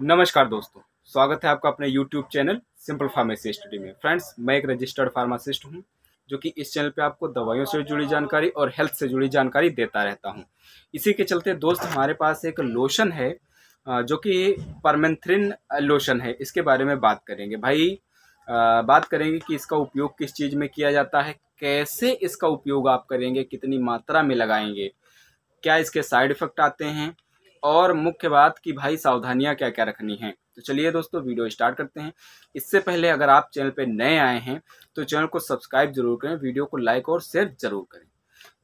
नमस्कार दोस्तों स्वागत है आपका अपने YouTube channel simple pharmacy study में फ्रेंड्स मैं एक रजिस्टर्ड फार्मासिस्ट हूं जो कि इस चैनल पे आपको दवाइयों से जुड़ी जानकारी और हेल्थ से जुड़ी जानकारी देता रहता हूं इसी के चलते दोस्त हमारे पास एक लोशन है जो कि परमेंथ्रिन लोशन है इसके बारे में बात करेंगे भाई बात करेंगे कि इसका उपयोग किस चीज़ में किया जाता है कैसे इसका उपयोग आप करेंगे कितनी मात्रा में लगाएंगे क्या इसके साइड इफ़ेक्ट आते हैं और मुख्य बात कि भाई सावधानियां क्या क्या रखनी है तो चलिए दोस्तों वीडियो स्टार्ट करते हैं इससे पहले अगर आप चैनल पर नए आए हैं तो चैनल को सब्सक्राइब जरूर करें वीडियो को लाइक और शेयर जरूर करें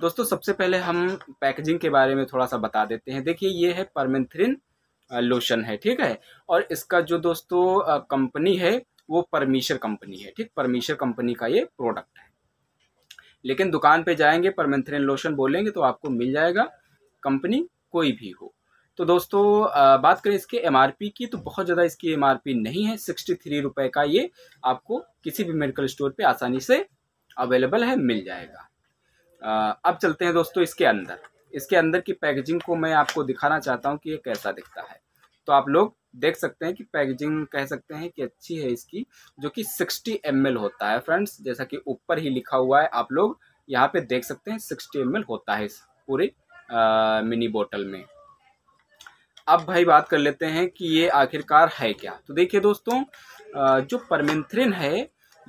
दोस्तों सबसे पहले हम पैकेजिंग के बारे में थोड़ा सा बता देते हैं देखिए ये है परमेंथ्रिन लोशन है ठीक है और इसका जो दोस्तों कंपनी है वो परमिशर कंपनी है ठीक परमिशर कंपनी का ये प्रोडक्ट है लेकिन दुकान पे जाएंगे परमेंथ्रिन लोशन बोलेंगे तो आपको मिल जाएगा कंपनी कोई भी हो तो दोस्तों बात करें इसके एम की तो बहुत ज़्यादा इसकी एम नहीं है सिक्सटी थ्री रुपये का ये आपको किसी भी मेडिकल स्टोर पे आसानी से अवेलेबल है मिल जाएगा अब चलते हैं दोस्तों इसके अंदर इसके अंदर की पैकेजिंग को मैं आपको दिखाना चाहता हूँ कि ये कैसा दिखता है तो आप लोग देख सकते हैं कि पैकेजिंग कह सकते हैं कि अच्छी है इसकी जो कि सिक्सटी एम होता है फ्रेंड्स जैसा कि ऊपर ही लिखा हुआ है आप लोग यहाँ पर देख सकते हैं सिक्सटी एम होता है इस पूरे मिनी बोटल में अब भाई बात कर लेते हैं कि ये आखिरकार है क्या तो देखिए दोस्तों जो परमेंथ्रिन है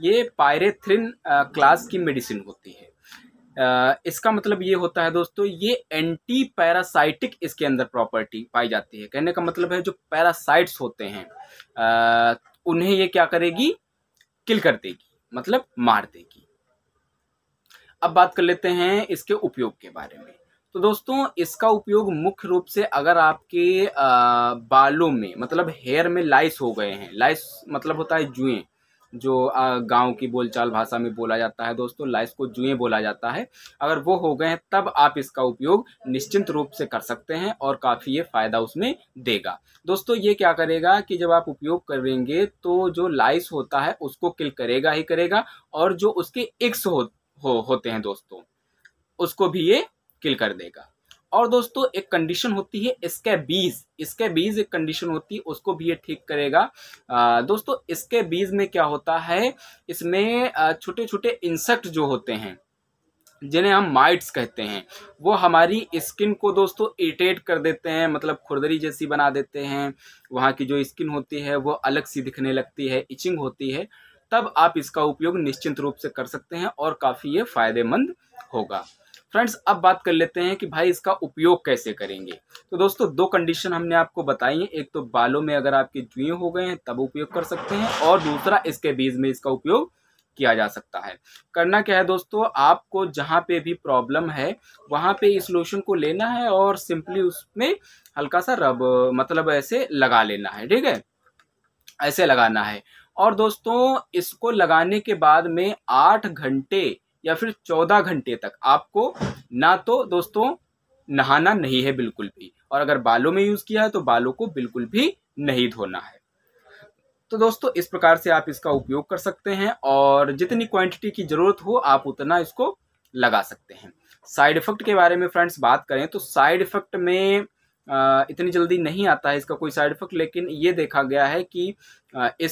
ये पायरेथ्रिन क्लास की मेडिसिन होती है इसका मतलब ये होता है दोस्तों ये एंटी पैरासाइटिक इसके अंदर प्रॉपर्टी पाई जाती है कहने का मतलब है जो पैरासाइट्स होते हैं उन्हें ये क्या करेगी किल कर देगी मतलब मार देगी अब बात कर लेते हैं इसके उपयोग के बारे में तो दोस्तों इसका उपयोग मुख्य रूप से अगर आपके बालों में मतलब हेयर में लाइस हो गए हैं लाइस मतलब होता है जुएं जो गांव की बोलचाल भाषा में बोला जाता है दोस्तों लाइस को जुएं बोला जाता है अगर वो हो गए हैं तब आप इसका उपयोग निश्चिंत रूप से कर सकते हैं और काफ़ी ये फ़ायदा उसमें देगा दोस्तों ये क्या करेगा कि जब आप उपयोग करेंगे तो जो लाइस होता है उसको किल करेगा ही करेगा और जो उसके इक्स हो, हो होते हैं दोस्तों उसको भी ये किल कर देगा और दोस्तों एक कंडीशन होती है इसके बीज इसके बीज एक कंडीशन होती है उसको भी ये ठीक करेगा आ, दोस्तों इसके बीज में क्या होता है इसमें छोटे छोटे इंसेक्ट जो होते हैं जिन्हें हम माइट्स कहते हैं वो हमारी स्किन को दोस्तों इरिटेट कर देते हैं मतलब खुरदरी जैसी बना देते हैं वहाँ की जो स्किन होती है वो अलग सी दिखने लगती है इचिंग होती है तब आप इसका उपयोग निश्चिंत रूप से कर सकते हैं और काफ़ी ये फ़ायदेमंद होगा फ्रेंड्स अब बात कर लेते हैं कि भाई इसका उपयोग कैसे करेंगे तो दोस्तों दो कंडीशन हमने आपको बताई है एक तो बालों में अगर आपके जुए हो गए हैं तब उपयोग कर सकते हैं और दूसरा इसके बीज में इसका उपयोग किया जा सकता है करना क्या है दोस्तों आपको जहां पे भी प्रॉब्लम है वहाँ पे इस लोशन को लेना है और सिंपली उसमें हल्का सा रब मतलब ऐसे लगा लेना है ठीक है ऐसे लगाना है और दोस्तों इसको लगाने के बाद में आठ घंटे या फिर चौदह घंटे तक आपको ना तो दोस्तों नहाना नहीं है बिल्कुल भी और अगर बालों में यूज़ किया है तो बालों को बिल्कुल भी नहीं धोना है तो दोस्तों इस प्रकार से आप इसका उपयोग कर सकते हैं और जितनी क्वांटिटी की ज़रूरत हो आप उतना इसको लगा सकते हैं साइड इफ़ेक्ट के बारे में फ्रेंड्स बात करें तो साइड इफ़ेक्ट में इतनी जल्दी नहीं आता है इसका कोई साइड इफेक्ट लेकिन ये देखा गया है कि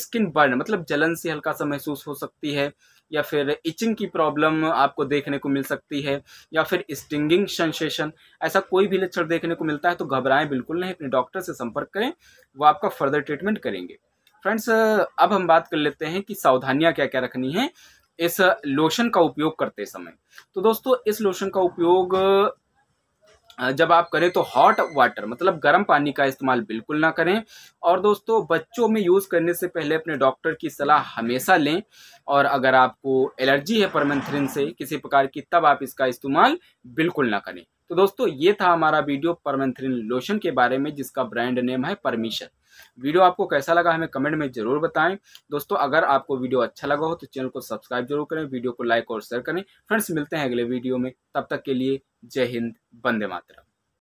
स्किन बर्न मतलब जलन से हल्का सा महसूस हो सकती है या फिर इचिंग की प्रॉब्लम आपको देखने को मिल सकती है या फिर स्टिंगिंग सेंसेशन ऐसा कोई भी लक्षण देखने को मिलता है तो घबराएं बिल्कुल नहीं अपने डॉक्टर से संपर्क करें वो आपका फर्दर ट्रीटमेंट करेंगे फ्रेंड्स अब हम बात कर लेते हैं कि सावधानियाँ क्या क्या रखनी है इस लोशन का उपयोग करते समय तो दोस्तों इस लोशन का उपयोग जब आप करें तो हॉट वाटर मतलब गर्म पानी का इस्तेमाल बिल्कुल ना करें और दोस्तों बच्चों में यूज़ करने से पहले अपने डॉक्टर की सलाह हमेशा लें और अगर आपको एलर्जी है परमेंथ्रिन से किसी प्रकार की तब आप इसका इस्तेमाल बिल्कुल ना करें तो दोस्तों ये था हमारा वीडियो परमेंथ्रिन लोशन के बारे में जिसका ब्रांड नेम है परमिशन वीडियो आपको कैसा लगा हमें कमेंट में ज़रूर बताएं दोस्तों अगर आपको वीडियो अच्छा लगा हो तो चैनल को सब्सक्राइब जरूर करें वीडियो को लाइक और शेयर करें फ्रेंड्स मिलते हैं अगले वीडियो में तब तक के लिए जय हिंद वंदे मातरम